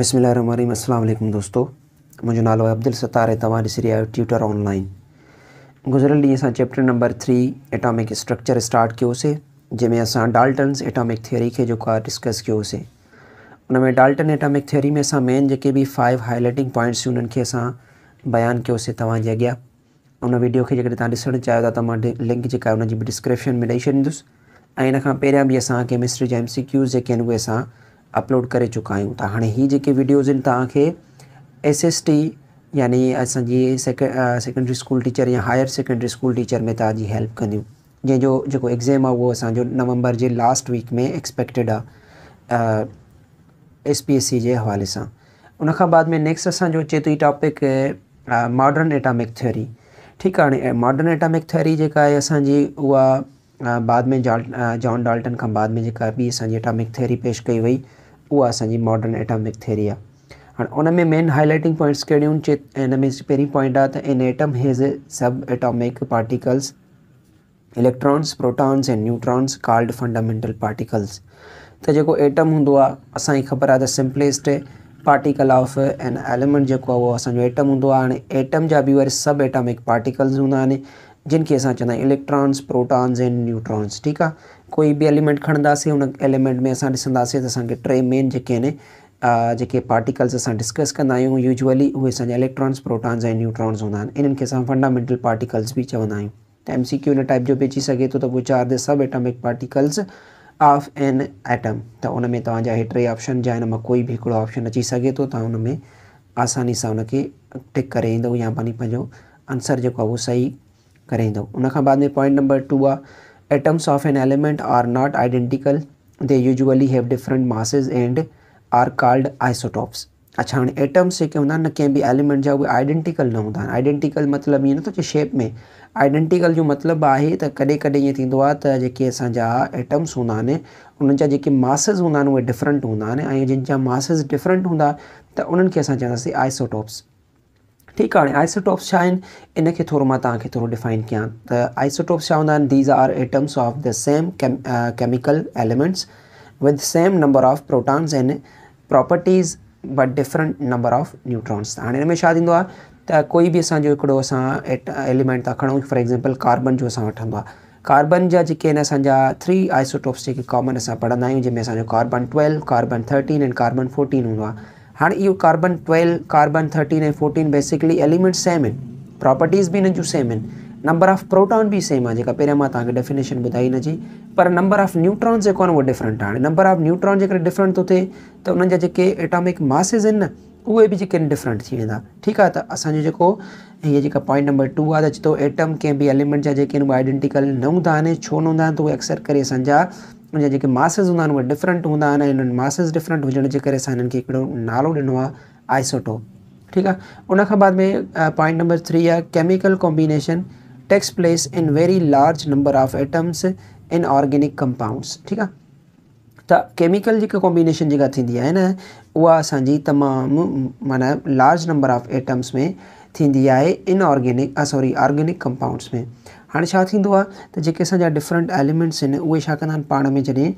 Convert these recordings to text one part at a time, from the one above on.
बिसमीम अल्लाम दोस्तों मुंहिंजो नालो है अब्दुल सतार ऐं तव्हां ॾिसी ट्यूटर ऑनलाइन गुज़िरियल ॾींहुं असां chapter number three atomic structure start कयोसीं जंहिंमें असां डाल्टन्स एटॉमिक थियोरी के जेको आहे डिस्कस कयोसीं में डाल्टन एटॉमिक थियोरी में अस मेन जेके भी फाइव हाईलाइटिंग पॉइंट्स हुननि खे असां बयानु कयोसीं उन वीडियो के जेकॾहिं तव्हां ॾिसणु चाहियो लिंक जेका डिस्क्रिप्शन में ॾेई छॾींदुसि ऐं इन खां पहिरियां बि असां केमिस्ट्री जा एम सी क्यूज़ जेके आहिनि अपलोड करे चुका आहियूं त हाणे हीअ जेके वीडियोज़ आहिनि तव्हांखे एस एस टी यानी असांजी सेकेंडरी स्कूल टीचर या हायर सेकेंडरी स्कूल टीचर में तव्हांजी हेल्प कंदियूं जंहिंजो जेको एग्ज़ाम आहे उहो असांजो नवंबर जे लास्ट वीक में एक्सपेक्टेड आहे एस पी एस सी जे हवाले सां उन बाद में नेक्स्ट असांजो चए थो ई टॉपिक मॉडर्न एटॉमिक थ्योरी ठीकु आहे हाणे मॉडर्न एटॉमिक थ्योरी जेका आहे असांजी उहा बाद में जॉन डाल्टन खां बाद में जेका ॿी असांजी एटामिक थिएरी पेश कई वई उहा असांजी मॉर्डन एटामिक थिए आहे हाणे उन में मेन हाईलाइटिंग पॉइंट्स कहिड़ियूं चे हिन में पहिरीं पॉइंट आहे त an atom has a subatomic particles electrons protons and neutrons called fundamental particles त जेको एटम हूंदो आहे असांखे ख़बर आहे त simplest particle of an element जेको आहे उहो असांजो एटम हूंदो आहे हाणे एटम जा बि वरी सब एटॉमिक पार्टिकल्स हूंदा आहिनि जिन खे असां चवंदा आहियूं इलेक्ट्रोन्स प्रोटान्स एंड न्यूट्रॉन्स ठीकु आहे कोई भी एलिमेंट खणंदासीं उन एलिमेंट में असां ॾिसंदासीं त असांखे टे मेन जेके आहिनि जेके पार्टिकल्स असां डिस्कस कंदा आहियूं यूजुअली उहे असांजा इलेक्ट्रॉन्स प्रोटॉन्स ऐं न्यूट्रॉन्स हूंदा आहिनि इन्हनि खे असां फंडामेंटल पार्टिकल्स बि चवंदा आहियूं त एम सी क्यू हिन टाइप जो बि अची सघे थो त चार द सभु atomic particles of an atom त उन में तव्हांजा टे ऑप्शन जा हिन मां कोई बि हिकिड़ो ऑप्शन अची सघे थो तव्हां हुन में आसानी सां उनखे टिक करे ईंदो या पंहिंजो आंसर जेको आहे उहो सही करे ईंदो उनखां बाद में पॉइंट नंबर टू आहे atoms of an element are not identical they usually have different masses and are called isotopes अच्छा हाँ एटम्स से क्या ना कें भी एलिमेंट जो आइडेंटिकल न हूँ आइडेंटिकल मतलब ये न तो शेप में आइडेंटिकल जो मतलब है त कदें कदें ये थींदो तो आहे त एटम्स हूंदा आहिनि उन्हनि जा जेके मासिस हूंदा आहिनि डिफरेंट हूँ जिन जहाँ मासिस डिफरेंट हूँ तो उन्हें खे असां आइसोटॉप्स ठीकु आहे हाणे आइसोटॉप्स छा आहिनि इन खे थोरो मां तव्हांखे थोरो डिफाइन कयां त आइसोटॉप्स छा हूंदा आहिनि these are atoms of the same chemical elements with same number of protons and properties but different number of neutrons हाणे हिन में छा थींदो आहे त कोई बि असांजो हिकिड़ो असां एलिमेंट था खणूं फॉर एग्ज़ाम्पल कार्बन जो असां वठंदो आहे कार्बन जा जेके आहिनि असांजा थ्री आइसोटॉप्स जेके कॉमन असां पढ़ंदा आहियूं जंहिंमें असांजो carbon twelve carbon thirteen and carbon fourteen हूंदो आहे हाँ यो carbon twelve carbon thirteen and fourteen basically elements same आहिनि प्रॉपर्टीज भी इन जो सेम आहिनि नंबर ऑफ प्रोटॉन भी सेम आहे जेका पहिरां मां तव्हांखे डेफिनेशन ॿुधाई हिनजी पर नंबर ऑफ न्यूट्रॉन्स जो वो डिफरेंट हाँ नंबर ऑफ न्यूट्रॉन जो डिफरेंट तो थे तो उन्हनि जा जेके एटामिक मासिस आहिनि न उहे डिफरेंट थी वा ठीक है त असांजो ये हीअ पॉइंट नंबर टू आ त एटम कें भी एलिमेंट जा आइडेंटिकल न हूंदा छो न तो आहिनि त उहे एक्सेप्ट मुंहिंजा जेके मासिस हूंदा आहिनि उहे डिफरेंट हूंदा आहिनि ऐं हिननि मासिस डिफरेंट हुजण जे करे नालो ॾिनो आहे आइसोटोप ठीकु आहे बाद में पॉइंट नंबर थ्री है chemical combination takes place in very large number of atoms in organic compounds ठीक है त केमिकल जेका कॉम्बिनेशन जेका थींदी आहे न उहा असांजी तमामु लार्ज नंबर ऑफ एटम्स में थींदी आहे इनऑर्गेनिक सॉरी ऑर्गेनिक कंपाउंड्स में हाँ छा थींदो आहे डिफरेंट एलिमेंट्स आहिनि उहे छा में जैसे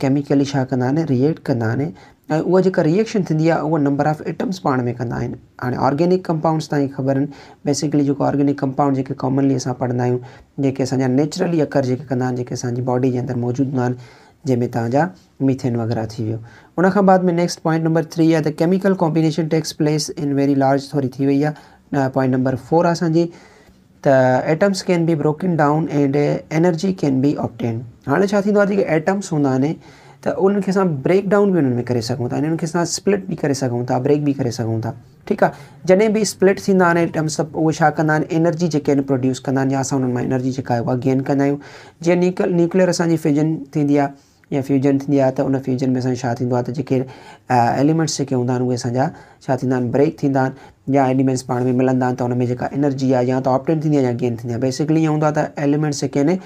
केमिकली छा रिएक्ट कंदा आहिनि ऐं रिएक्शन थींदी आहे नंबर ऑफ आइटम्स पा में कंदा हाँ ऑर्गेनिक कंपाउंड्स तव्हांखे ख़बर बेसिकली जेको ऑर्गेनिक कंपाउंड जेके कॉमनली असां पढ़ंदा आहियूं जेके असांजा नेचुरली अकर जेके कंदा आहिनि जेके असांजी बॉडी जे अंदरि मौजूदु न आहिनि जंहिंमें मिथेन वग़ैरह थी वियो उन बाद में नेक्स्ट पॉइंट नंबर थ्री आहे त chemical combination takes place in very large थोड़ी थी वई आहे पॉइंट नंबर फोर आहे The atoms can be broken down, and energy can be obtained. हाणे छा थींदो आहे जेके एटम्स हूंदा आहिनि त उन्हनि खे असां ब्रेक डाउन बि उन्हनि में करे सघूं था इन्हनि खे असां स्प्लिट बि करे सघूं था ब्रेक बि करे सघूं था ठीकु आहे जॾहिं बि स्प्लिट थींदा आहिनि एटम्सप उहे छा कंदा आहिनि एनर्जी जेके आहिनि प्रोड्यूस कंदा आहिनि या असां उन्हनि मां एनर्जी जेका आहे उहा गेन कंदा आहियूं जीअं न्यूक् न्यूक्लियर असांजी या फ्यूजन थींदी उन फ्यूजन में असांजो छा एलिमेंट्स जेके हूंदा आहिनि ब्रेक या एलिमेंट्स पा में मिलंदा तो त हुन एनर्जी है या तो ऑप्टेन थींदी या गेन थींदी बेसिकली ईअं हूंदो आहे त एलिमेंट्स जेके आहिनि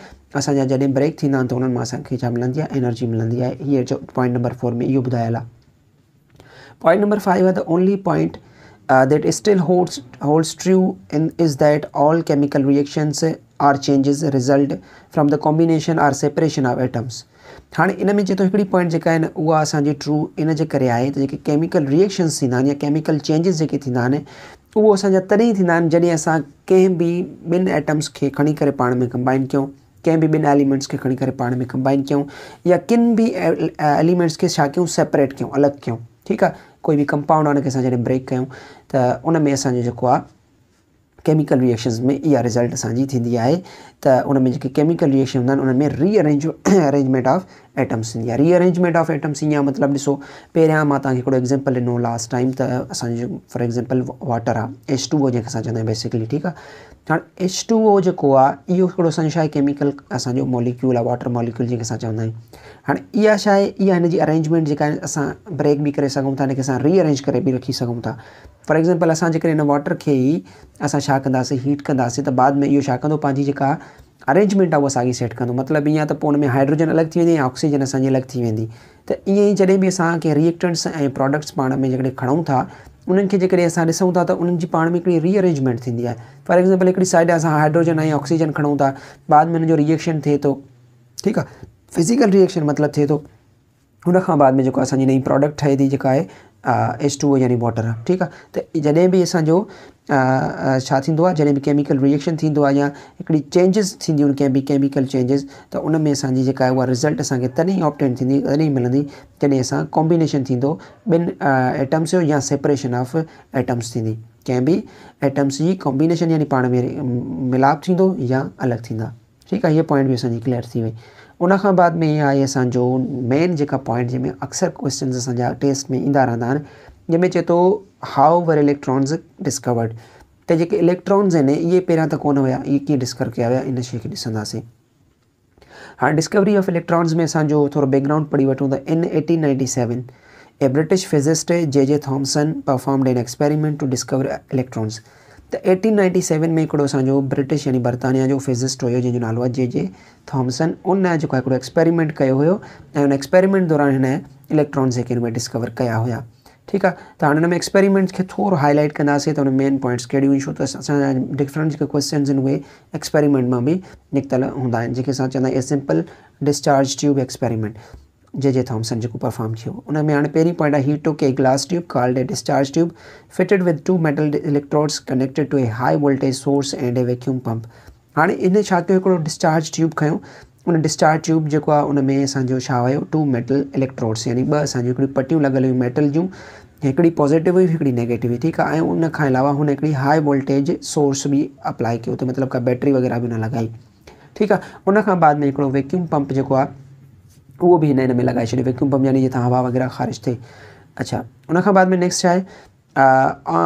असांजा ब्रेक थींदा तो त मिली है एनर्जी मिली है हीअ जो पॉइंट नंबर फोर में इहो ॿुधायलु आहे पॉइंट नंबर फाइव है the only point that still holds holds true in is that all chemical reactions or changes result from the combination or separation of atoms हाणे इन में चए थो हिकिड़ी पॉइंट जेका आहे उहा असांजी ट्रू इन जे करे आहे त जेके केमिकल रिएक्शन्स थींदा आहिनि या केमिकल चेंजिस जेके थींदा आहिनि उहे असांजा तॾहिं थींदा आहिनि जॾहिं असां कंहिं बि ॿिनि आइटम्स खे खणी करे पाण में कंबाइन कयूं कंहिं बि ॿिनि एलिमेंट्स खे खणी करे पाण में कंबाइन कयूं या किन बि एलिमेंट्स e-, e-, खे छा कयूं सेपरेट कयूं अलॻि कयूं ठीकु आहे कोई बि कंपाउंड आहे हुनखे असां जॾहिं ब्रेक कयूं त उन में असांजो जेको आहे केमिकल रिएक्शन्स में इहा रिज़ल्ट असांजी थींदी त उन में जेके केमिकल रिएक्शन हूंदा आहिनि रीअरेंज अरेंजमेंट ऑफ एटम्स या रीअरेंजमेंट ऑफ एटम्स या मतलब ऐसो पहिरियां मां तव्हांखे एग्ज़ाम्पल ॾिनो लास्ट टाइम तो असांजो फॉर एग्ज़ाम्पल वाटर आहे एच टू ओ जैसे असां चवंदा बेसिकली ठीकु आहे एच टू ओ जो आहे इहो हिकिड़ो केमिकल असांजो मॉलिक्यूल आहे वाटर मॉलिक्यूल जैसे असां चवंदा आहियूं हाणे इहा अरेंजमेंट जेका ब्रेक भी करे रीअरेंज कर बि रखी सूँ था फॉर एग्जांपल असर जेकॾहिं हिन वाटर खे ई असां हीट कंदासीं त बाद में इहो कह कंदो जी अरेंजमेंट आहे उहा साॻी सेट कंदो मतिलबु ईअं त पोइ उन में हाइड्रोजन अलॻि थी वेंदी ऑक्सीजन असांजी अलॻि थी वेंदी त ईअं ई जॾहिं बि असांखे रिएक्टेंट्स ऐं प्रोडक्ट्स पाण में जेकॾहिं खणूं था उन्हनि खे जेकॾहिं असां ॾिसूं था त उन्हनि जी पाण में हिकिड़ी रीअरेंजमेंट थींदी आहे फॉर एग्जाम्पल हिकिड़ी साइड असां हाइड्रोजन ऐं ऑक्सीजन खणूं था बाद में हुनजो रिएक्शन थिए थो ठीकु आहे फिज़िकल रिएक्शन मतिलबु थिए थो उन खां बाद में जेको असांजी नई प्रोडक्ट ठहे थी जेका आहे एस टू यानी वॉटर ठीकु आहे त जॾहिं बि असांजो छा थींदो आहे जॾहिं बि केमिकल रिएक्शन थींदो आहे या हिकिड़ी चेंजिस थींदियूं आहिनि कंहिं बि केमिकल चेंजिस त उन में असांजी जेका आहे उहा रिसल्ट असांखे तॾहिं ऑप्टेंट थींदी तॾहिं मिलंदी असां कॉम्बिनेशन थींदो ॿिनि एटम्स जो या सेपरेशन ऑफ आइटम्स थींदी कंहिं बि एटम्स जी कॉम्बिनेशन यानी पाण में मिलाप थींदो या अलॻि थींदा ठीकु आहे हीअ पॉइंट बि असांजी थी वई उन खां बाद में इहा आहे असांजो मेन जेका पॉइंट जंहिंमें अक्सर क्वेश्चन असांजा टेस्ट में ईंदा रहंदा आहिनि जंहिंमें चए थो हाउ वर इलेक्ट्रॉन्स डिस्कवर्ड त जेके इलेक्ट्रॉन्स आहिनि इहे पहिरियां त कोन हुया इहे कीअं डिस्कवर कया विया इन शइ खे ॾिसंदासीं हाणे डिस्कवरी ऑफ इलेक्ट्रॉन्स में असांजो थोरो बैकग्राउंड पढ़ी वठूं त in eighteen ninety seven a British physicist J J Thomson performed an experiment to discover electrons त एटीन नाइंटी सेवन में हिकिड़ो असांजो ब्रिटिश यानी बर्तानिया जो फिज़िस्ट हुयो जंहिंजो नालो आहे जे जे थॉम्सन उन जेको आहे हिकिड़ो एक्सपेरिमेंट कयो हुयो ऐं हुन एक्सपेरिमेंट दौरान हिन इलेक्ट्रॉन्स जेके हुन में डिस्कवर कया हुया ठीकु आहे त हाणे हुन में एक्सपेरिमेंट्स खे थोरो हाईलाइट कंदासीं त हुन मेन पॉइंट्स कहिड़ियूं छो त असांजा डिफरेंट जेके क्वेश्चन्स आहिनि उहे एक्सपेरिमेंट मां बि निकितल हूंदा आहिनि जेके असां चवंदा आहियूं simple discharge tube experiment J J Thomson जेको परफॉर्म थियो उन में पॉइंट आहे he took a glass tube called a discharge tube fitted with two metal electrodes connected to a high voltage source and a vacuum pump हाँ इन छा discharge tube खयों उन discharge tube जो आहे उन में असांजो टू मेटल इलेक्ट्रोड्स यानी ॿ पट्टी लगल हुई मेटल जो हिकिड़ी पॉज़िटिव हुई हिकिड़ी नेगेटिव हुई ठीकु मतलब आहे उन अलावा हुन हाई वोल्टेज सोर्स भी अप्लाई कयो त मतिलबु का बैटरी वग़ैरह भी न लगाई ठीक है उन बाद में हिकिड़ो वैक्यूम पंप जो है કુબ હેને મે લગાય શ્રિ વેક્યુમ પંપ જની થા હવા વગેરા ખારિજ થે અચ્છા ઉનખા બાદ મે નેક્સ્ટ છે આ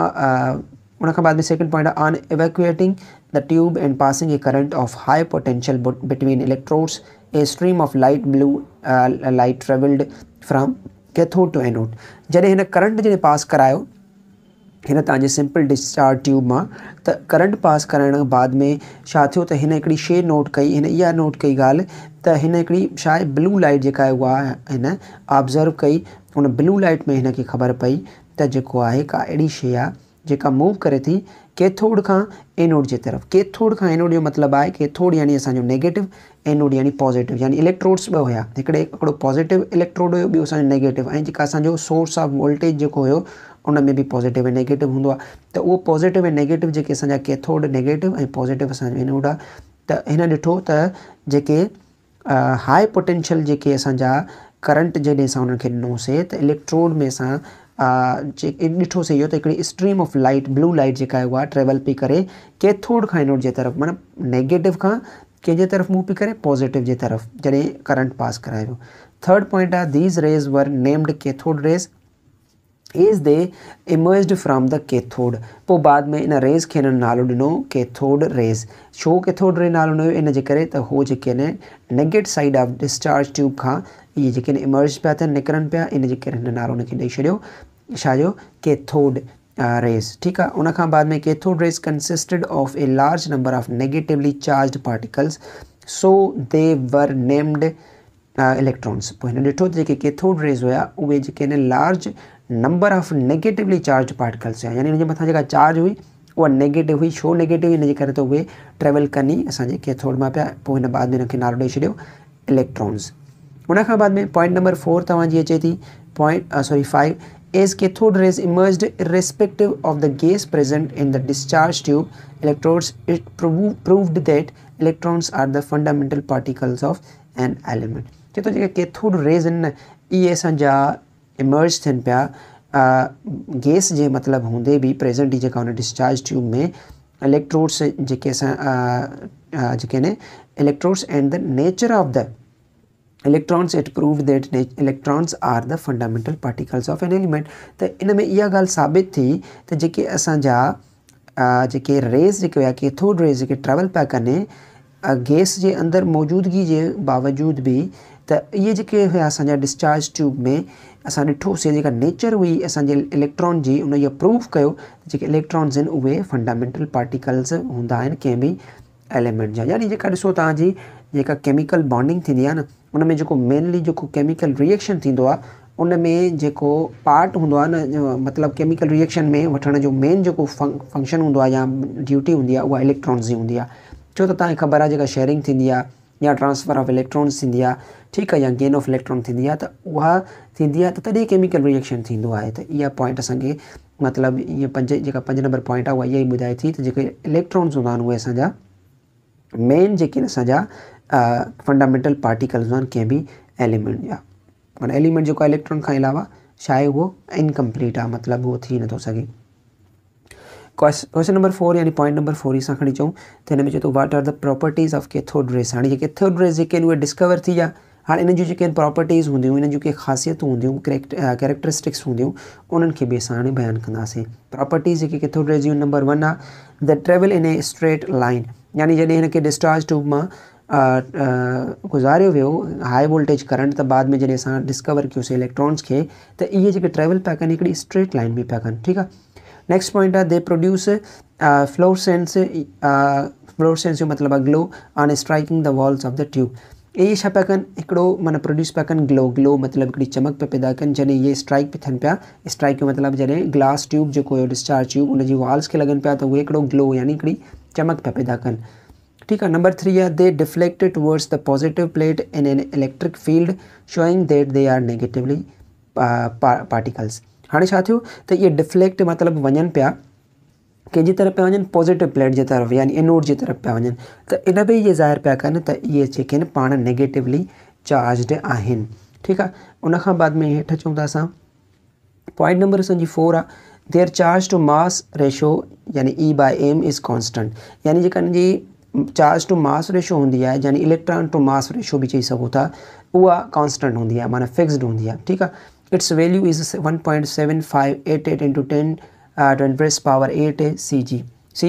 ઉનખા બાદ મે second point on evacuating the tube and passing a current of high potential between electrodes a stream of light blue light travelled from cathode to anode જડે હે કરંટ જને પાસ કરાયો हिन तव्हांजे सिंपल डिस्चार्ज ट्यूब में त current pass करण बाद में छा थियो शे नोट कई हिन इहा नोट कई ॻाल्हि त ब्लू लाइट जेका आहे उहा ऑब्ज़र्व कई हुन ब्लू लाइट में हिन ख़बर पई तो जेको आहे का अहिड़ी शइ आहे मूव करे थी कैथोड का एनोड के तरफ़ कैथोड का एनोड जो मतलब आहे कैथोड यानी असांजो नेगेटिव एनोड यानी पॉज़िटिव यानी इलेक्ट्रोड्स ॿ हुया पॉज़िटिव इलेक्ट्रोड हुयो ॿियो असांजो नेगेटिव ऐं जेका असांजो सोर्स ऑफ वोल्टेज जो हुयो उनमें भी पॉज़िटिव ए नेगेटिव हूंदो आहे त पॉज़िटिव ए नेगेटिव जेके असांजा कैथोड नेगेटिव ऐं पॉज़िटिव असां तो आहे त त जेके हाई पोटेंशियल जेके असांजा करंट जैसे असां उन्हनि खे ॾिनोसीं इलेक्ट्रोड में असां ॾिठोसीं इहो त हिकिड़ी stream of light blue light जो ट्रेवल पी करे कैथोड का इनोड जे तरफ़ मतलब नेगेटिव खां कंहिंजे तरफ़ मूव पई करे पॉज़िटिव के तरफ़ जैसे करंट पास कराया थर्ड पॉइंट आहे these rays were named cathode rays is they emerged from the cathode po baad mein in a rays ke naalo dino cathode rays show cathode rays naalo in je kare to ho je ke negative side of discharge tube kha ye je ke emerge pa ta nikran pa in je kare naalo ne ke sha jo cathode rays theek hai unha baad mein cathode rays consisted of a large number of negatively charged particles so they were named electrons पोइ हिन ॾिठो त जेके cathode rays हुया उहे जेके आहिनि number of negatively charge particles हैं यानी मत जेका चार्ज हुई उहा नेगेटिव हुई छो नेगेटिव हिनजे करे तो वे ट्रेवल कनि असांजे कैथोड मां पिया पोइ बाद में नारो दे इलेक्ट्रॉन्स उन बाद में पॉइंट नंबर फोर तव अचे थी point sorry five as cathode rays emerge respective of the gas present in the discharge tube electrons it prov that electrons are the fundamental particles of an element चे तो cathode cathode rays इन ये असा emerge थन पिया gas जे मतलब हूंदे भी present ई डिस्चार्ज ट्यूब में इलेक्ट्रोड्स uh, uh, तो तो जेके असां electrodes and the nature of the electrons it prove that electrons are the fundamental particles of an element तो इनमें में इहा साबित थी त जेके असांजा जेके रेस कैथोड रेस ट्रेवल पिया कनि गैस uh, जे अंदरि मौजूदगी जे बावजूद भी त इहे जेके हुआ असांजा डिस्चार्ज ट्यूब में असां ॾिठोसीं जेका नेचर हुई असांजे इलेक्ट्रॉन जी उन इहो प्रूफ कयो जेके इलेक्ट्रॉन्स आहिनि उहे फंडामेंटल पार्टिकल्स हूंदा आहिनि कंहिं बि एलिमेंट जा यानी जेका ॾिसो तव्हांजी जेका केमिकल बॉन्डिंग थींदी आहे न उन में जेको मेनली जेको केमिकल रिएक्शन थींदो आहे उन में जेको पार्ट हूंदो आहे न मतिलबु केमिकल रिएक्शन में वठण जो मेन जेको फं फंक्शन हूंदो आहे या ड्यूटी हूंदी आहे उहा इलेक्ट्रॉन्स जी हूंदी आहे छो त तव्हांखे ख़बर आहे जेका शेयरिंग थींदी आहे या ट्रांसफर ऑफ इलेक्ट्रॉन्स थींदी आहे ठीकु आहे या गेन ऑफ इलेक्ट्रॉन थींदी आहे त उहा थींदी आहे त तॾहिं केमिकल रिएक्शन थींदो आहे त इहा पॉइंट असांखे मतिलबु ईअं पंज जेका पंज नंबर पॉइंट आहे उहा इहा ई ॿुधाए थी त जेके इलेक्ट्रॉन्स हूंदा आहिनि उहे असांजा मेन जेके आहिनि असांजा फंडामेंटल पार्टिकल्स हूंदा आहिनि कंहिं बि एलिमेंट जा माना एलिमेंट जेको आहे इलेक्ट्रॉन खां अलावा छाहे उहो इनकम्प्लीट आहे मतिलबु उहो थी नथो सघे क्वेश्चन नंबर फोर यानी पॉइंट नंबर फोर असां खणी अचूं त हिन में what are the properties of cathode rays हाणे इहे कैथोड्रेस जेके आहिनि उहे डिस्कवर थी हाँ इन जूं जेके आहिनि प्रॉपर्टीज़ हूंदियूं हिननि जूं खासियत ख़ासियतूं कैरेक्टरिस्टिक्स हूंदियूं उन्हनि खे बि असां हाणे बयानु कंदासीं प्रॉपर्टीज़ जेके कैथोड्रेस जूं नंबर वन आ the travel in a straight line यानी जैसे हिनखे डिस्चार्ज ट्यूब में गुज़ारियो वो हाई वोल्टेज करंट तो बाद में जैसे असां डिस्कवर कयोसीं इलेक्ट्रॉन्स खे त इहे ट्रेवल पिया कन स्ट्रेट लाइन में पिया कनि ठीकु आहे नेक्स्ट पॉइंट है दे प्रोड्यूस फ्लोरसेंस फ्लोरसेंस मतलब glow on striking the walls of the tube ये छा पेकन हिकिड़ो माना प्रोड्यूस पकन ग्लो ग्लो मतलब एकड़ी चमक पे पैदा कन जने ये स्ट्राइक पे थन पिया स्ट्राइक के मतलब जने ग्लास ट्यूब जो कोई डिस्चार्ज ट्यूब जी वॉल्स के लगन पिया तो वो एकड़ो ग्लो यानी एकड़ी चमक पे पैदा कन ठीक है नंबर थ्री है they deflect towards the positive plate in an electric field showing that they are negatively particles हाँ छा थियो त इहे डिफ्लेक्ट मतिलबु वञनि पिया कंहिंजी तरफ़ पिया वञनि पॉज़िटिव प्लेट की तरफ़ यानी एनोड जे तरफ़ पिया वञनि त इन में इहे ज़ाहिर पिया कनि त इहे जेके आहिनि नेगेटिवली चार्जड आहिनि ठीकु आहे बाद में हेठि अचूं था असां पॉइंट नंबर असांजी फोर आहे their charge to mass ratio यानी e by m is constant यानी जेका हिन चार्ज टू मास रेशो होंगी है यानी इलेक्ट्रॉन टू मास रेशो भी चई सघो था उहा कॉन्स्टेंट हूंदी माना फिक्सड होंगी आहे ठीकु आहे its value is 1.7588 into 10 to and raise power eight है सी जी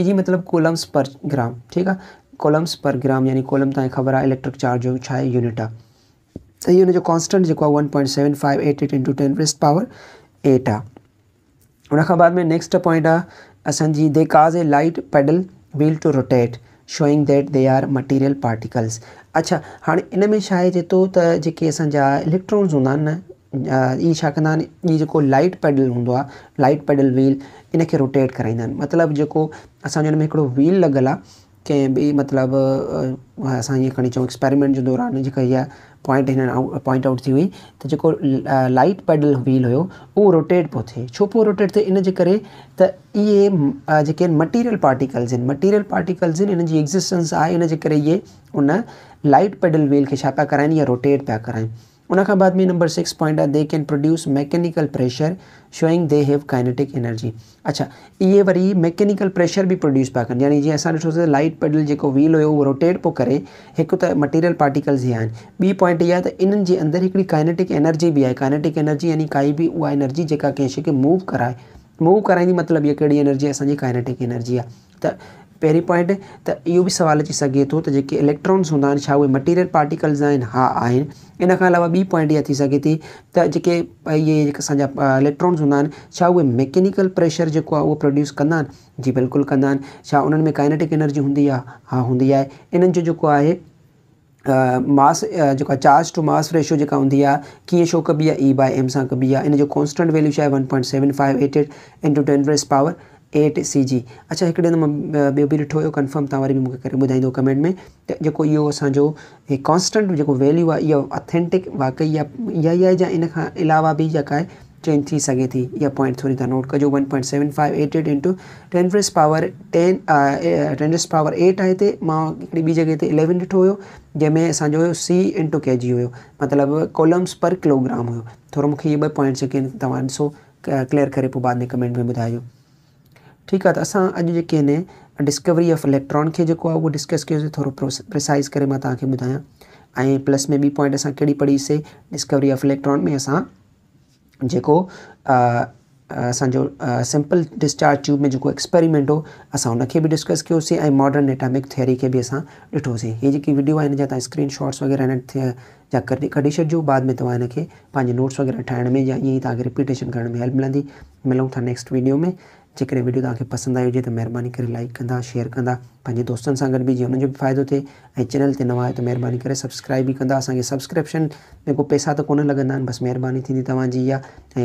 जी मतलब कोलम्स पर ग्राम ठीक है कोलम्स पर ग्राम यानी कोलम ताईं ख़बर आहे इलेक्ट्रिक चार्ज जो छा यूनिट आहे ऐं हुनजो जो जेको आहे one point seven five eight eight into ten press power eight आहे हुन बाद में नेक्स्ट पॉइंट आहे असांजी they cause a light paddle wheel to rotate showing that they are material particles अच्छा हाँ इन में छा आहे जेतिरो त इलेक्ट्रॉन्स हूंदा न ई छा कंदा आहिनि ई जेको लाइट पैडल हूंदो आहे लाइट पैडल व्हील इन खे रोटेट कराईंदा आहिनि मतिलबु जेको असांजे हुन में हिकिड़ो व्हील लॻल आहे कंहिं बि मतिलबु असां ईअं खणी चऊं एक्सपेरिमेंट जे दौरान जेका इहा पॉइंट हिन पॉइंट आउट थी वई त जेको लाइट पैडल व्हील हुयो उहो रोटेट पियो थिए छो पियो रोटेट थिए इन जे करे त इहे जेके आहिनि मटीरियल पार्टिकल्स आहिनि मटीरियल पार्टिकल्स आहिनि इन जी एक्ज़िस्टेंस आहे इन जे करे इहे उन लाइट पैडल व्हील खे छा पिया कराइनि या रोटेट पिया कराइनि उन बाद में नंबर सिक्स पॉइंट आहे they can produce mechanical pressure showing they have kinetic energy अच्छा ये वरी मैकेनिकल प्रेशर भी प्रोड्यूस पा कर यानी जीअं असां ॾिठोसीं लाइट पेडल जो व्हील हो रोटेट पो करे एक तो मटेरियल पार्टिकल्स ही आहिनि ॿी पॉइंट इहा आहे त इन्हनि जे अंदरि हिकिड़ी काइनेटिक एनर्जी बि आहे काइनेटिक एनर्जी यानी काई भी उहा एनर्जी जेका कंहिं शइ मूव कराए मूव कराईंदी मतलब ये कड़ी एनर्जी असांजी काइनेटिक एनर्जी आहे पहिरीं पॉइंट त इहो बि सुवालु अची सघे थो त जेके इलेक्ट्रॉन्स हूंदा आहिनि छा उहे मटीरियल पार्टिकल्स आहिनि हा आहिनि इन खां अलावा ॿी पॉइंट इहा थी सघे थी त जेके इहे जेके असांजा इलेक्ट्रॉन्स हूंदा आहिनि छा उहे मैकेनिकल प्रेशर जेको आहे उहो प्रोड्यूस कंदा आहिनि जी बिल्कुलु कंदा आहिनि छा उन्हनि में काइनेटिक एनर्जी हूंदी आहे हा हूंदी आहे इन्हनि जो जेको आहे मास जेका चार्ज टू मास रेशो जेका हूंदी आहे कीअं छो कबी आहे ई बाए एम सां कबी आहे इन जो कॉन्स्टेंट वैल्यू छा आहे one point seven five eight eight into ten brace power eight C G अच्छा एक बो भी ॿियो बि ॾिठो हुयो कंफर्म तव्हां वरी बि मूंखे करे कमेंट में जो जेको असो कॉन्स्टेंट जो वैल्यू आहे इहा ऑथेंटिक वाक़ई इहा इहा ई या इन अलावा भी जेका आहे चेंज थी सघे थी इहा पॉइंट थोड़ी तव्हां नोट कजो one point seven five eight eight into ten raise power ten ten raise power eight आहे हिते मां हिकिड़ी ॿी इलेवन ॾिठो हो जंहिंमें असांजो सी इंटू के जी हुयो मतिलबु कॉलम्स पर किलोग्राम हुयो थोरो मूंखे इहे ॿ पॉइंट्स जेके आहिनि तव्हां क्लियर कर बाद में कमेंट में ॿुधाइजो ठीक है अस तो असां अॼु जेके डिस्कवरी ऑफ इलेक्ट्रॉन के जेको आहे डिस्कस किया थोरो प्रोस प्रिसाइज़ करे मां प्लस में ॿी पॉइंट असां पढ़ी से डिस्कवरी ऑफ इलेक्ट्रॉन में असो असो सिंपल डिस्चार्ज ट्यूब में जो एक्सपेरिमेंट हो असां हुनखे बि डिस्कस किया मॉडर्न एटामिक थियरी के भी असां ये जी वीडियो है जा स्क्रीनशॉट्स वग़ैरह हिन थिया कढी कढी बाद में तव्हां नोट्स वग़ैरह ठाहिण में या ईअं ई तव्हांखे रिपीटेशन करण में हेल्प मिलंदी मिलूं था नेक्स्ट वीडियो में जेकॾहिं वीडियो तक पसंद आई हो तो महिरबानी कर लाइक कंदा शेयर कंदा पंहिंजे दोस्तनि सां गॾु भी जो उन्होंने भी थिए थे चैनल से नवा है तो महिरबानी कर सब्सक्राइब भी कंदा असा सब्सक्रिप्शन में को पैसा तो को लॻंदा बस बसि थी तवी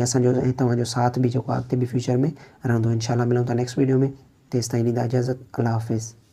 असो इहा साथ भी जो अगत भी फ्यूचर में रहंदो इनशाला मिलूँ था नेक्स्ट वीडियो में तेसिताईं तीन इजाज़त अल्लाह हाफ़िज़